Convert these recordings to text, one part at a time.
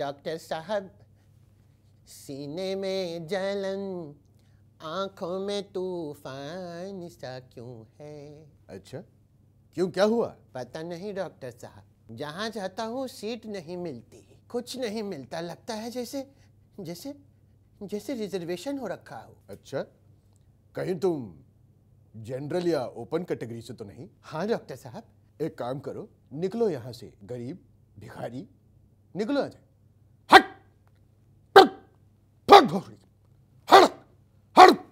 Doctor साहब सीने में जलन आंखों में तूफान सा क्यों है अच्छा क्यों क्या हुआ पता नहीं डॉक्टर साहब जहाँ जाता हूँ सीट नहीं मिलती कुछ नहीं मिलता लगता है जैसे जैसे जैसे रिजर्वेशन हो रखा हो अच्छा कहीं तुम जनरल या ओपन कैटेगरी से तो नहीं हाँ डॉक्टर साहब एक काम करो निकलो यहाँ से गरीब भिखारी निकलो आ जाए हट टक हड़क हड़क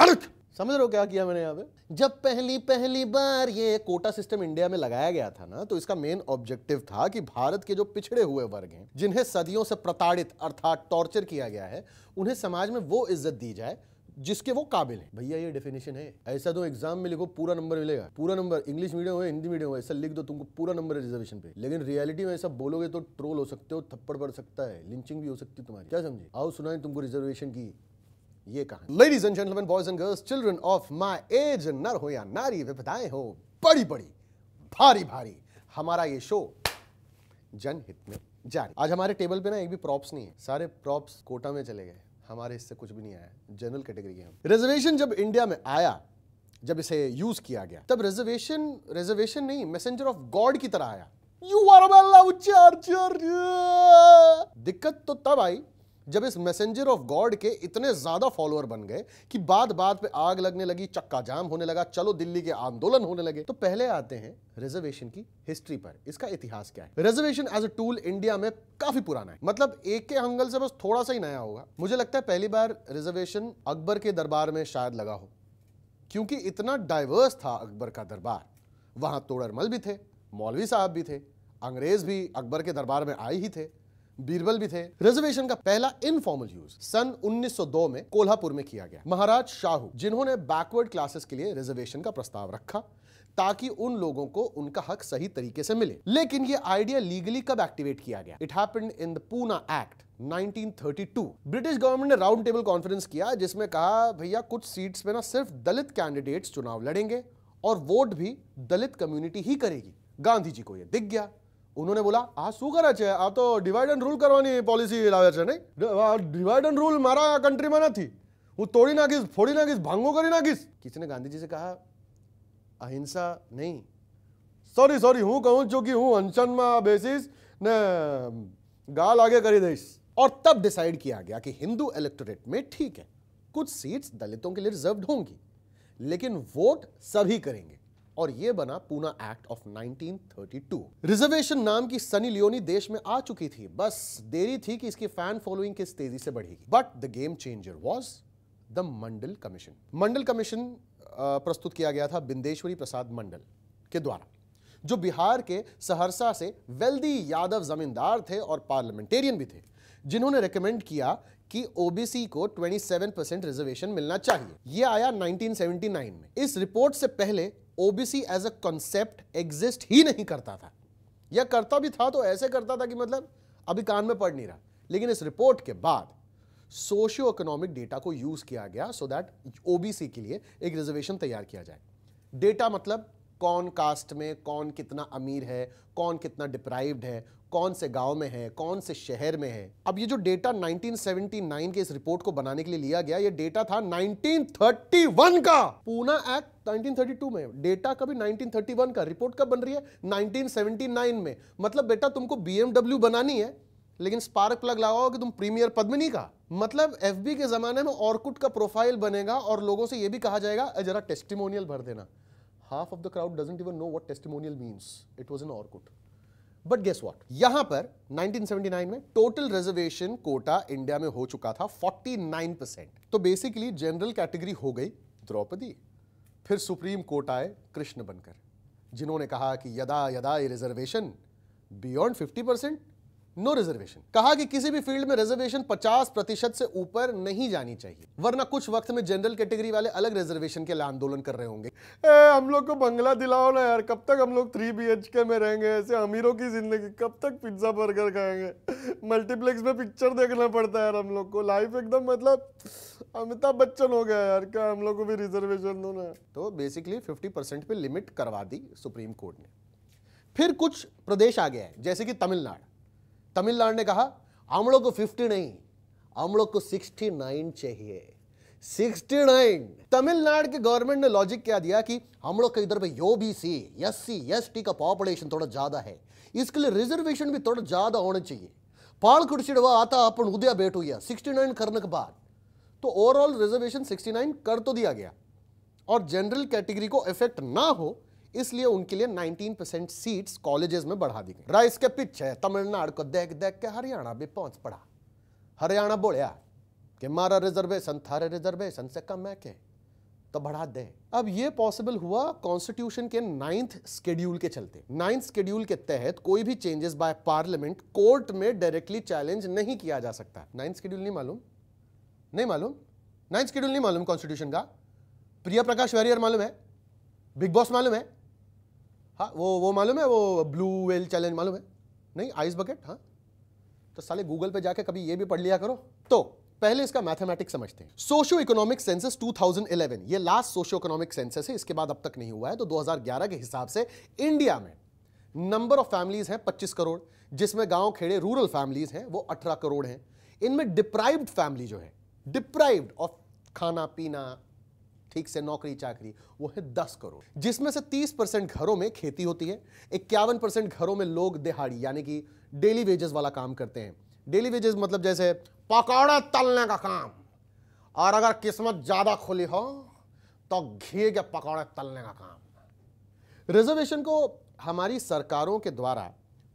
हड़क समझ रहे हो क्या किया मैंने यहाँ पे जब पहली पहली बार ये कोटा सिस्टम इंडिया में लगाया गया था ना तो इसका मेन ऑब्जेक्टिव था कि भारत के जो पिछड़े हुए वर्ग हैं जिन्हें सदियों से प्रताड़ित अर्थात टॉर्चर किया गया है उन्हें समाज में वो इज्जत दी जाए जिसके वो काबिल है भैया ये डेफिनेशन है ऐसा तो एग्जाम में लिखो पूरा नंबर मिलेगा पूरा नंबर इंग्लिश मीडियम हो हिंदी मीडियम हो ऐसा लिख दो तुमको पूरा नंबर है रिजर्वेशन पे लेकिन रियलिटी में ऐसा बोलोगे तो ट्रोल हो सकते हो थप्पड़ पड़ सकता है लिंचिंग भी हो सकती है तुम्हारी क्या समझे आओ सुना तुमको रिजर्वेशन की ये कहानी ladies and gentlemen boys and girls children of my age नर हो या नारी वे बताए हो बड़ी बड़ी भारी भारी हमारा ये शो जनहित में जारी आज हमारे टेबल पे ना एक भी प्रॉप्स नहीं है सारे प्रॉप्स कोटा में चले गए हमारे इससे कुछ भी नहीं आया जनरल कैटेगरी के हम रिजर्वेशन जब इंडिया में आया जब इसे यूज किया गया तब रिजर्वेशन रिजर्वेशन नहीं मैसेंजर ऑफ गॉड की तरह आया यू आर दिक्कत तो तब आई जब इस मैसेंजर ऑफ गॉड के इतने ज़्यादा फॉलोअर बन गए कि बाद बाद पे आग लगने लगी चक्का जाम होने लगा चलो दिल्ली के आंदोलन होने लगे तो पहले आते हैं रिजर्वेशन की हिस्ट्री पर इसका इतिहास क्या है reservation as a tool India में काफी पुराना है मतलब एक के एंगल से बस थोड़ा सा ही नया होगा मुझे लगता है पहली बार रिजर्वेशन अकबर के दरबार में शायद लगा हो क्योंकि इतना डाइवर्स था अकबर का दरबार वहां तोड़रमल भी थे मौलवी साहब भी थे अंग्रेज भी अकबर के दरबार में आए ही थे बीरबल भी थे रिजर्वेशन का पहला इनफॉर्मल यूज सन 1902 में कोल्हापुर में किया गया महाराज शाहू जिन्होंने बैकवर्ड क्लासेस के लिए रिजर्वेशन का प्रस्ताव रखा ताकि उन लोगों को उनका हक सही तरीके से मिले लेकिन ये आइडिया लीगली कब एक्टिवेट किया गया it happened in the Poona act 1932 British government ने राउंड टेबल कॉन्फ्रेंस किया जिसमें कहा भैया कुछ सीट्स पे ना सिर्फ दलित कैंडिडेट्स चुनाव लड़ेंगे और वोट भी दलित कम्युनिटी ही करेगी गांधी जी को यह दिख गया उन्होंने बोला आ शू करे छे आ तो डिवाइड एंड रूल करवानी पॉलिसी लावे छे नहीं डिवाइड एंड रूल मारा कंट्री में नथी हूं तोड़ी नाखीस फोड़ी नाखीस भांगो करी नाखीस किसी ने गांधी जी से कहा अहिंसा नहीं सॉरी सॉरी हूँ कहूं जो कि हूं अनशन में बेसिस ने गाल आगे करी दईस और तब डिसाइड किया गया कि हिंदू इलेक्टोरेट में ठीक है कुछ सीट्स दलितों के लिए रिजर्व होंगी लेकिन वोट सभी करेंगे और ये बना पूना एक्ट ऑफ 1932 रिजर्वेशन नाम की सनी लियोनी देश में आ चुकी थी बस देरी थी कि इसकी फैन फॉलोइंग किस तेजी से बढ़ेगी but the game changer was the Mandal commission Mandal commission प्रस्तुत किया गया था बिंदेश्वरी प्रसाद मंडल के द्वारा जो बिहार के सहरसा से वेल्दी यादव जमींदार थे और पार्लियामेंटेरियन भी थे जिन्होंने रिकमेंड किया कि ओबीसी को 27 परसेंट रिजर्वेशन मिलना चाहिए यह आया 1979 में इस रिपोर्ट से पहले OBC as a concept exist ही नहीं करता था या करता भी था तो ऐसे करता था कि मतलब अभी कान में पड़ नहीं रहा लेकिन इस रिपोर्ट के बाद सोशियो इकोनॉमिक डेटा को यूज किया गया सो दैट ओबीसी के लिए एक रिजर्वेशन तैयार किया जाए डेटा मतलब कौन कास्ट में कौन कितना अमीर है कौन कितना डिप्राइव्ड है कौन से गांव में है कौन से शहर में है अब ये जो डेटा 1979 के इस रिपोर्ट को बनाने के लिए लिया गया ये डेटा था 1931 का पूना एक्ट 1932 में डेटा कभी 1931 का रिपोर्ट कब बन रही है 1979 में मतलब बेटा तुमको बीएमडब्ल्यू बनानी है लेकिन स्पार्क प्लग लगाओ कि तुम प्रीमियर पद्मिनी का मतलब एफबी के जमाने में ऑर्कुट का प्रोफाइल बनेगा और लोगों से यह भी कहा जाएगा जरा टेस्टिमोनियल भर देना half of the crowd doesn't even know what testimonial means. It was in Orkut. But guess what यहां पर 1979 में टोटल रिजर्वेशन कोटा इंडिया में हो चुका था 49 परसेंट तो बेसिकली जनरल कैटेगरी हो गई द्रौपदी फिर सुप्रीम कोर्ट आए कृष्ण बनकर जिन्होंने कहा कि यदा यदा ये reservation beyond 50 percent no reservation कहा कि किसी भी फील्ड में रिजर्वेशन 50 प्रतिशत से ऊपर नहीं जानी चाहिए वरना कुछ वक्त में जनरल कैटेगरी वाले अलग रिजर्वेशन के लिए आंदोलन कर रहे होंगे ए, हम लोग को बंगला दिलाओ ना यार कब तक हम लोग थ्री बी में रहेंगे ऐसे अमीरों की जिंदगी कब तक पिज्जा बर्गर खाएंगे मल्टीप्लेक्स में पिक्चर देखना पड़ता है यार हम लोग को लाइफ एकदम मतलब अमिताभ बच्चन हो गया यार क्या हम लोग को भी रिजर्वेशन दो ना तो बेसिकली फिफ्टी परसेंट पे लिमिट करवा दी सुप्रीम कोर्ट ने फिर कुछ प्रदेश आ गया है जैसे कि तमिलनाडु तमिलनाडु ने कहा हम लोग को फिफ्टी नहीं हम लोग को नाइन चाहिए नाइन तमिलनाडु के गवर्नमेंट ने लॉजिक क्या दिया कि हम लोग का इधर पे OBC S C S T का पॉपुलेशन थोड़ा ज़्यादा है इसके लिए रिजर्वेशन भी थोड़ा ज़्यादा होना चाहिए पाल कुर्सीडवा आता अपन उदया बैठ गया सिक्सटी नाइन करने के बाद तो ओवरऑल रिजर्वेशन सिक्सटी नाइन कर तो दिया गया और जनरल कैटेगरी को इफेक्ट ना हो इसलिए उनके लिए 19 परसेंट सीट कॉलेजेस में बढ़ा दी गई राइस के पीछे तमिलनाडु को देख देख के हरियाणा भी पहुंच पड़ा हरियाणा बोलिया कि मारा रिजर्वेशन थारे रिजर्वेशन से कम है के तो बढ़ा दे अब ये पॉसिबल हुआ कॉन्स्टिट्यूशन के नाइन्थ स्केड्यूल के चलते नाइन्थ स्केड्यूल के तहत कोई भी चेंजेस बाय पार्लियामेंट कोर्ट में डायरेक्टली चैलेंज नहीं किया जा सकता नाइन्थ स्केड्यूल नहीं मालूम नहीं मालूम नाइन्थ स्केड्यूल नहीं मालूम कॉन्स्टिट्यूशन का प्रिया प्रकाश वैरियर मालूम है बिग बॉस मालूम है हाँ वो वो मालूम है वो ब्लू वेल चैलेंज मालूम है नहीं आइस बकेट हाँ तो साले गूगल पे जाके कभी ये भी पढ़ लिया करो तो पहले इसका मैथमेटिक्स समझते हैं सोशो इकोनॉमिक सेंसस 2011 ये लास्ट सोशो इकोनॉमिक सेंसस है इसके बाद अब तक नहीं हुआ है तो 2011 के हिसाब से इंडिया में नंबर ऑफ फैमिलीज हैं 25 करोड़ जिसमें गांव खेड़े रूरल फैमिलीज हैं वो 18 करोड़ हैं इनमें डिप्राइव्ड फैमिली जो है डिप्राइव्ड ऑफ खाना पीना ठीक से नौकरी चाकरी वो है दस करोड़ जिसमें से तीस परसेंट घरों में खेती होती है इक्यावन परसेंट घरों में लोग दिहाड़ी यानी कि डेली वेजेस वाला काम करते हैं डेली वेजेस मतलब जैसे पकौड़ा तलने का काम और अगर किस्मत ज़्यादा खुली हो तो घी के पकौड़े तलने का काम रिजर्वेशन को हमारी सरकारों के द्वारा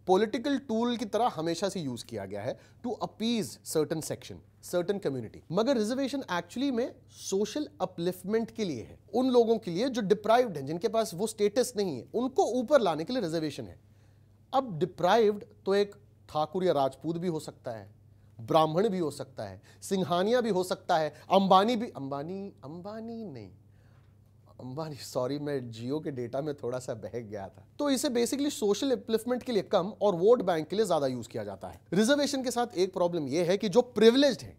पॉलिटिकल टूल की तरह हमेशा से यूज किया गया है to appease certain section certain community मगर रिजर्वेशन एक्चुअली में सोशल अपलिफ्टमेंट के लिए है उन लोगों के लिए जो डिप्राइव्ड हैं जिनके पास वो स्टेटस नहीं है उनको ऊपर लाने के लिए रिजर्वेशन है अब डिप्राइव्ड तो एक ठाकुर या राजपूत भी हो सकता है ब्राह्मण भी हो सकता है सिंघानिया भी हो सकता है अंबानी भी अंबानी अंबानी नहीं अंबानी सॉरी मैं जियो के डेटा में थोड़ा सा बहक गया था तो इसे बेसिकली सोशल एप्लिफमेंट के लिए कम और वोट बैंक के लिए ज्यादा यूज किया जाता है रिजर्वेशन के साथ एक प्रॉब्लम यह है कि जो प्रिवलेज है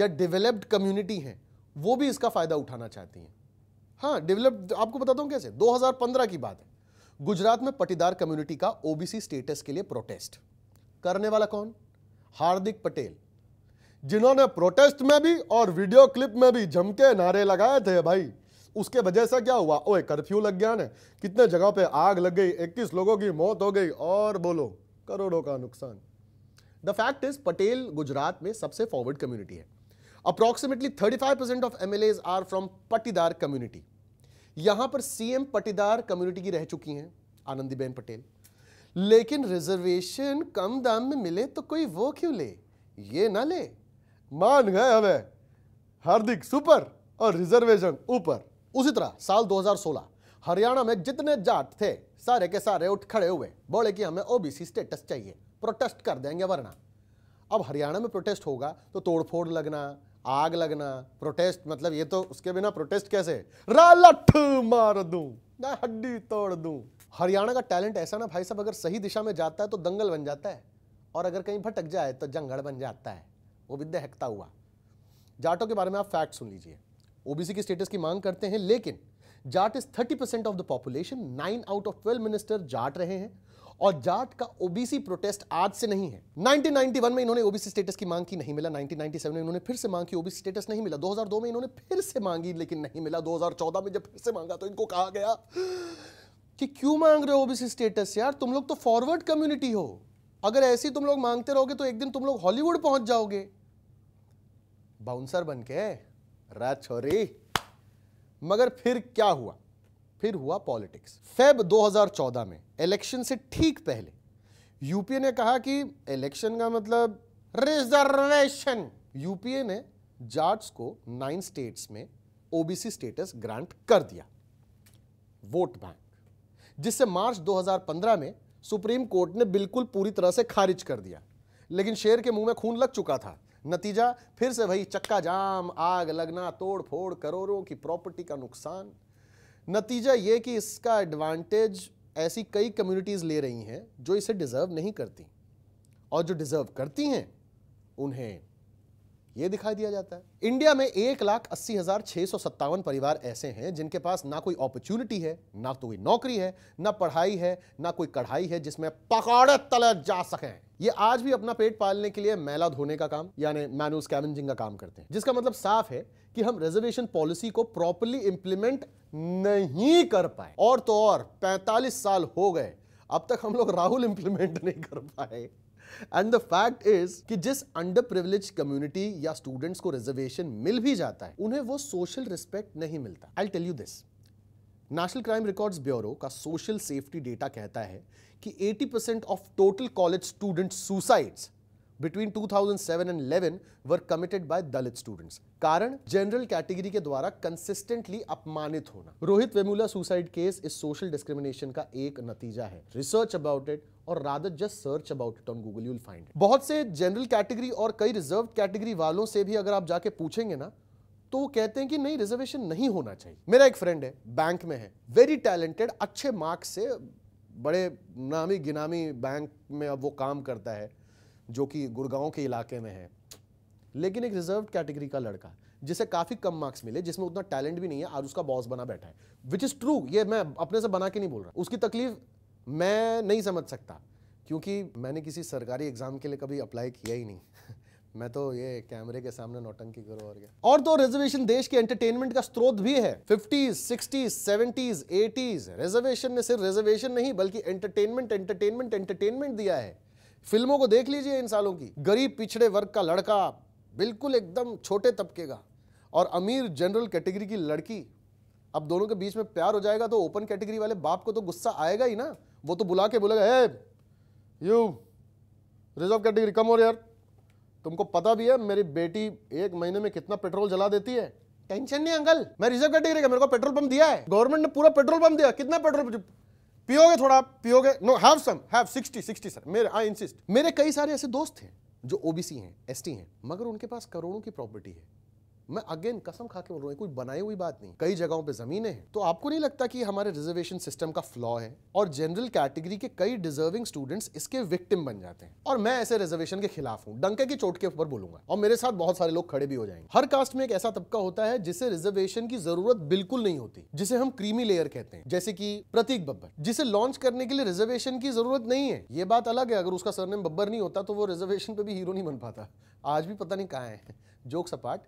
या डेवलप्ड कम्युनिटी है वो भी इसका फायदा उठाना चाहती है हाँ डेवलप्ड आपको बताता हूँ कैसे 2015 की बात है गुजरात में पटीदार कम्युनिटी का ओबीसी स्टेटस के लिए प्रोटेस्ट करने वाला कौन हार्दिक पटेल जिन्होंने प्रोटेस्ट में भी और वीडियो क्लिप में भी जमके नारे लगाए थे भाई उसके वजह से क्या हुआ ओए कर्फ्यू लग गया ना कितने जगह पे आग लग गई 21 लोगों की मौत हो गई और बोलो करोड़ों का नुकसान the fact is Patel Gujarat में सबसे फॉरवर्ड कम्युनिटी है approximately 35 percent of M R from Patidar community यहां पर सीएम पटीदार कम्युनिटी की रह चुकी हैं आनंदीबेन पटेल लेकिन रिजर्वेशन कम दाम में मिले तो कोई वो क्यों ले ये ना ले मान गए हमें हार्दिक सुपर और रिजर्वेशन ऊपर उसी तरह साल 2016 हरियाणा में जितने जाट थे सारे के सारे उठ खड़े हुए बोले कि हमें ओबीसी स्टेटस चाहिए प्रोटेस्ट कर देंगे वरना अब हरियाणा में प्रोटेस्ट होगा तो तोड़फोड़ लगना आग लगना प्रोटेस्ट मतलब ये तो उसके बिना प्रोटेस्ट कैसे रालठ मार दू ना हड्डी तोड़ दू हरियाणा का टैलेंट ऐसा ना भाई साहब अगर सही दिशा में जाता है तो दंगल बन जाता है और अगर कहीं भटक जाए तो जंगड़ बन जाता है वो विद्या दहकता हुआ जाटों के बारे में आप फैक्ट सुन लीजिए ओबीसी की स्टेटस की मांग करते हैं लेकिन Jat is 30 percent of the population nine out of twelve minister Jat रहे हैं और जाट का ओबीसी प्रोटेस्ट आज से नहीं है 1991 में इन्होंने ओबीसी स्टेटस की मांग की नहीं मिला 1997 में इन्होंने फिर से मांग की ओबीसी स्टेटस नहीं मिला 2002 में इन्होंने फिर से मांगी लेकिन नहीं मिला 2014 में जब फिर से मांगा तो इनको कहा गया कि क्यों मांग रहे हो ओबीसी स्टेटस यार तुम लोग तो फॉरवर्ड कम्युनिटी हो अगर ऐसे तुम लोग मांगते रहोगे तो एक दिन तुम लोग हॉलीवुड पहुंच जाओगे बाउंसर बन के रा छोरी मगर फिर क्या हुआ फिर हुआ पॉलिटिक्स फेब 2014 में इलेक्शन से ठीक पहले यूपीए ने कहा कि इलेक्शन का मतलब रिजर्वेशन यूपीए ने जाट्स को नाइन स्टेट्स में ओबीसी स्टेटस ग्रांट कर दिया वोट बैंक जिससे मार्च 2015 में सुप्रीम कोर्ट ने बिल्कुल पूरी तरह से खारिज कर दिया लेकिन शेर के मुंह में खून लग चुका था नतीजा फिर से भाई चक्का जाम आग लगना तोड़ फोड़ करोड़ों की प्रॉपर्टी का नुकसान नतीजा ये कि इसका एडवांटेज ऐसी कई कम्युनिटीज़ ले रही हैं जो इसे डिज़र्व नहीं करती और जो डिज़र्व करती हैं उन्हें ये दिखाई दिया जाता है इंडिया में एक लाख अस्सी हजार छह सौ सत्तावन परिवार ऐसे हैं जिनके पास ना कोई अपॉर्चुनिटी है ना तो कोई नौकरी है ना पढ़ाई है ना कोई कढ़ाई है जिसमें पकड़ तले जा सके ये आज भी अपना पेट पालने के लिए मैला धोने का काम यानी मैनुअल स्कैवेंजिंग का काम करते हैं जिसका मतलब साफ है कि हम रिजर्वेशन पॉलिसी को प्रॉपरली इंप्लीमेंट नहीं कर पाए और तो और पैंतालीस साल हो गए अब तक हम लोग राहुल इंप्लीमेंट नहीं कर पाए एंड द फैक्ट इज कि जिस अंडर प्रिविलेज कम्युनिटी या स्टूडेंट्स को रिजर्वेशन मिल भी जाता है उन्हें वो सोशल रिस्पेक्ट नहीं मिलता I tell you this national crime records bureau का सोशल सेफ्टी डेटा कहता है कि 80% of total college student suicides between 2007 and 11 were committed by Dalit students कारण जनरल कैटेगरी के द्वारा कंसिस्टेंटली अपमानित होना रोहित वेमुला सुसाइड केस इस सोशल डिस्क्रिमिनेशन का एक नतीजा है रिसर्च अबाउट इट और rather just search about it on Google you'll find बहुत से जनरल कैटेगरी और कई रिजर्व कैटेगरी वालों से भी अगर आप जाके पूछेंगे ना तो वो कहते हैं कि नहीं रिजर्वेशन नहीं होना चाहिए मेरा एक फ्रेंड है बैंक में है वेरी टैलेंटेड अच्छे मार्क्स से बड़े नामी गिनामी बैंक में अब वो काम करता है जो कि गुड़गांव के इलाके में है लेकिन एक रिजर्व कैटेगरी का लड़का जिसे काफ़ी कम मार्क्स मिले जिसमें उतना टैलेंट भी नहीं है और उसका बॉस बना बैठा है विच इज़ ट्रू ये मैं अपने से बना के नहीं बोल रहा उसकी तकलीफ मैं नहीं समझ सकता क्योंकि मैंने किसी सरकारी एग्ज़ाम के लिए कभी अप्लाई किया ही नहीं मैं तो ये कैमरे के सामने नौटंकी करो और क्या और तो रिजर्वेशन देश के एंटरटेनमेंट का स्रोत भी है fifties sixties seventies eighties reservation ने सिर्फ रिजर्वेशन नहीं बल्कि एंटरटेनमेंट एंटरटेनमेंट एंटरटेनमेंट दिया है फिल्मों को देख लीजिए इन सालों की गरीब पिछड़े वर्ग का लड़का बिल्कुल एकदम छोटे तबके का और अमीर जनरल कैटेगरी की लड़की अब दोनों के बीच में प्यार हो जाएगा तो ओपन कैटेगरी वाले बाप को तो गुस्सा आएगा ही ना वो तो बुला के बोलेगा hey you reserve category come हो यार तुमको पता भी है मेरी बेटी एक महीने में कितना पेट्रोल जला देती है टेंशन नहीं अंकल मैं रिजर्व कैटेगरी का मेरे को पेट्रोल पंप दिया है गवर्नमेंट ने पूरा पेट्रोल पंप दिया कितना पेट्रोल पियोगे थोड़ा पियोगे no have some have 60 60 sir मेरे आई इंसिस्ट मेरे कई सारे ऐसे दोस्त हैं जो ओबीसी हैं एसटी हैं मगर उनके पास करोड़ों की प्रॉपर्टी है मैं अगेन कसम खा के बोल रहा हूँ कोई बनाई हुई बात नहीं कई जगहों पे जमीनें हैं तो आपको नहीं लगता कि हमारे रिजर्वेशन सिस्टम का फ्लॉ है और जनरल कैटेगरी के कई डिजर्विंग स्टूडेंट्स इसके विक्टिम बन जाते हैं और मैं ऐसे रिजर्वेशन के खिलाफ हूँ डंके की चोट के ऊपर बोलूंगा और मेरे साथ बहुत सारे लोग खड़े भी हो जाएंगे हर कास्ट में एक ऐसा तबका होता है जिसे रिजर्वेशन की जरूरत बिल्कुल नहीं होती जिसे हम क्रीमी लेयर कहते हैं जैसे की प्रतीक बब्बर जिसे लॉन्च करने के लिए रिजर्वेशन की जरूरत नहीं है ये बात अलग है अगर उसका सरनेम बब्बर नहीं होता तो वो रिजर्वेशन पे भी हीरो नहीं बन पाता आज भी पता नहीं कहा है jokes apart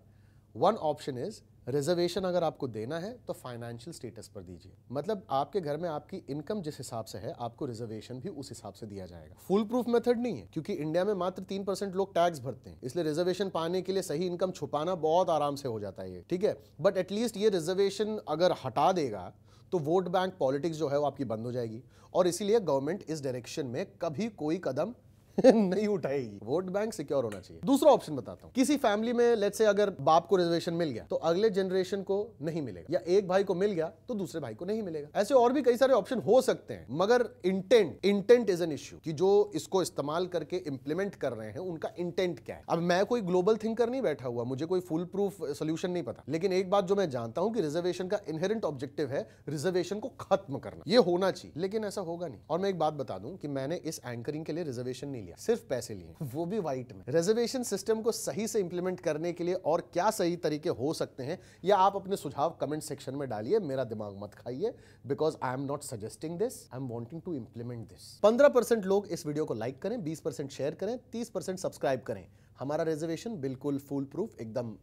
one option is reservation अगर आपको देना है तो फाइनेंशियल स्टेटस पर दीजिए मतलब आपके घर में आपकी इनकम जिस हिसाब से है आपको रिजर्वेशन भी उस हिसाब से दिया जाएगा फुल प्रूफ मेथड नहीं है क्योंकि इंडिया में मात्र तीन परसेंट लोग टैक्स भरते हैं इसलिए रिजर्वेशन पाने के लिए सही इनकम छुपाना बहुत आराम से हो जाता है ये ठीक है बट एटलीस्ट ये रिजर्वेशन अगर हटा देगा तो वोट बैंक पॉलिटिक्स जो है वो आपकी बंद हो जाएगी और इसीलिए गवर्नमेंट इस डायरेक्शन में कभी कोई कदम नहीं उठाएगी वोट बैंक सिक्योर होना चाहिए दूसरा ऑप्शन बताता हूँ किसी फैमिली में लेट से अगर बाप को रिजर्वेशन मिल गया तो अगले जनरेशन को नहीं मिलेगा या एक भाई को मिल गया तो दूसरे भाई को नहीं मिलेगा ऐसे और भी कई सारे ऑप्शन हो सकते हैं मगर intent intent is an issue की जो इसको इस्तेमाल करके इंप्लीमेंट कर रहे हैं उनका इंटेंट क्या है अब मैं कोई ग्लोबल थिंकर नहीं बैठा हुआ मुझे कोई फुल प्रूफ सोल्यूशन नहीं पता लेकिन एक बात जो मैं जानता हूँ कि रिजर्वेशन का इनहेरेंट ऑब्जेक्टिव है रिजर्वेशन को खत्म करना ये होना चाहिए लेकिन ऐसा होगा नहीं और मैं एक बात बता दूं कि मैंने इस एंकरिंग के लिए रिजर्वेशन नहीं नहीं लिया सिर्फ पैसे लिए वो भी व्हाइट में रिजर्वेशन सिस्टम को सही से इंप्लीमेंट करने के लिए और क्या सही तरीके हो सकते हैं या आप अपने सुझाव कमेंट सेक्शन में डालिए मेरा दिमाग मत खाइए because I am not suggesting this I am wanting to implement this पंद्रह लोग इस वीडियो को लाइक करें बीस शेयर करें तीस सब्सक्राइब करें हमारा रिजर्वेशन बिल्कुल फुल प्रूफ एकदम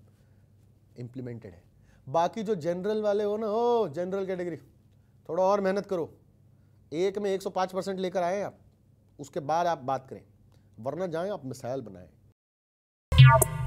इंप्लीमेंटेड है बाकी जो जनरल वाले हो ना हो जनरल कैटेगरी थोड़ा और मेहनत करो एक में 105 परसेंट लेकर आए आप उसके बाद आप बात करें वरना जाएं आप मिसाइल बनाएं